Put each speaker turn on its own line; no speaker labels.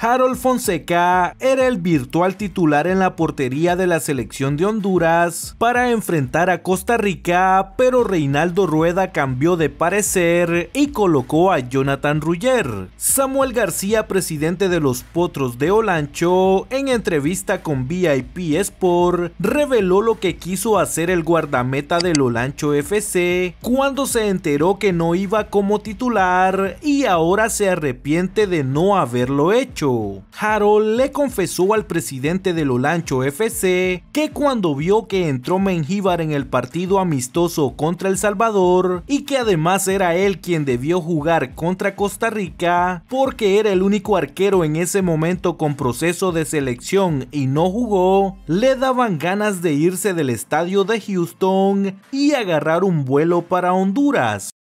Harold Fonseca era el virtual titular en la portería de la selección de Honduras para enfrentar a Costa Rica, pero Reinaldo Rueda cambió de parecer y colocó a Jonathan Ruller. Samuel García, presidente de los Potros de Olancho, en entrevista con VIP Sport, reveló lo que quiso hacer el guardameta del Olancho FC cuando se enteró que no iba como titular y ahora se arrepiente de no haberlo hecho. Harold le confesó al presidente de Olancho FC que cuando vio que entró Mengíbar en el partido amistoso contra El Salvador y que además era él quien debió jugar contra Costa Rica porque era el único arquero en ese momento con proceso de selección y no jugó, le daban ganas de irse del estadio de Houston y agarrar un vuelo para Honduras.